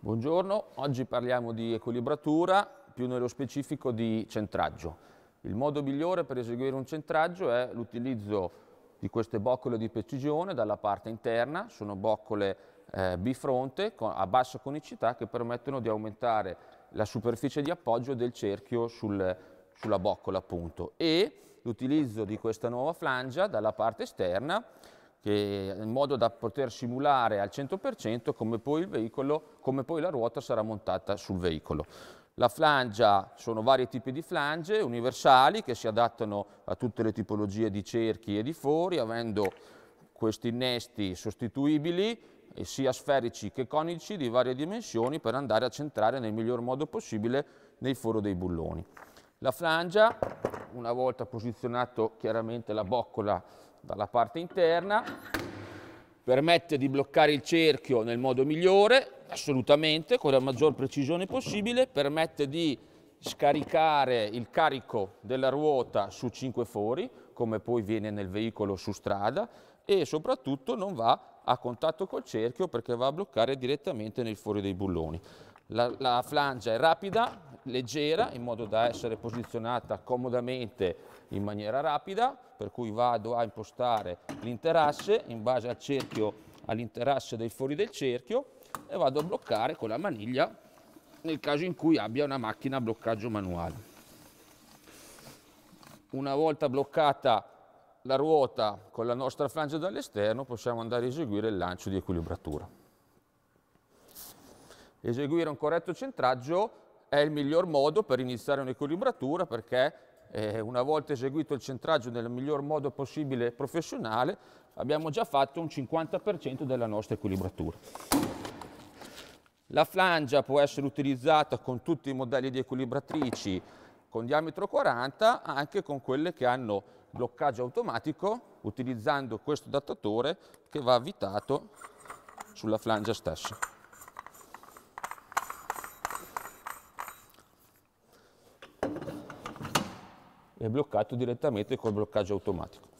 Buongiorno, oggi parliamo di equilibratura, più nello specifico di centraggio. Il modo migliore per eseguire un centraggio è l'utilizzo di queste boccole di precisione dalla parte interna, sono boccole eh, bifronte a bassa conicità che permettono di aumentare la superficie di appoggio del cerchio sul, sulla boccola appunto e l'utilizzo di questa nuova flangia dalla parte esterna che, in modo da poter simulare al 100% come poi, veicolo, come poi la ruota sarà montata sul veicolo. La flangia sono vari tipi di flange universali che si adattano a tutte le tipologie di cerchi e di fori, avendo questi innesti sostituibili eh, sia sferici che conici di varie dimensioni per andare a centrare nel miglior modo possibile nel foro dei bulloni. La flangia, una volta posizionato chiaramente la boccola dalla parte interna, permette di bloccare il cerchio nel modo migliore, assolutamente, con la maggior precisione possibile, permette di scaricare il carico della ruota su 5 fori, come poi viene nel veicolo su strada, e soprattutto non va a contatto col cerchio perché va a bloccare direttamente nel foro dei bulloni. La, la flangia è rapida, leggera, in modo da essere posizionata comodamente in maniera rapida, per cui vado a impostare l'interasse in base al cerchio, all'interasse dei fori del cerchio e vado a bloccare con la maniglia nel caso in cui abbia una macchina a bloccaggio manuale. Una volta bloccata la ruota con la nostra flange dall'esterno possiamo andare a eseguire il lancio di equilibratura. Eseguire un corretto centraggio è il miglior modo per iniziare un'equilibratura perché eh, una volta eseguito il centraggio nel miglior modo possibile professionale abbiamo già fatto un 50% della nostra equilibratura. La flangia può essere utilizzata con tutti i modelli di equilibratrici con diametro 40 anche con quelle che hanno bloccaggio automatico utilizzando questo adattatore che va avvitato sulla flangia stessa. è bloccato direttamente col bloccaggio automatico.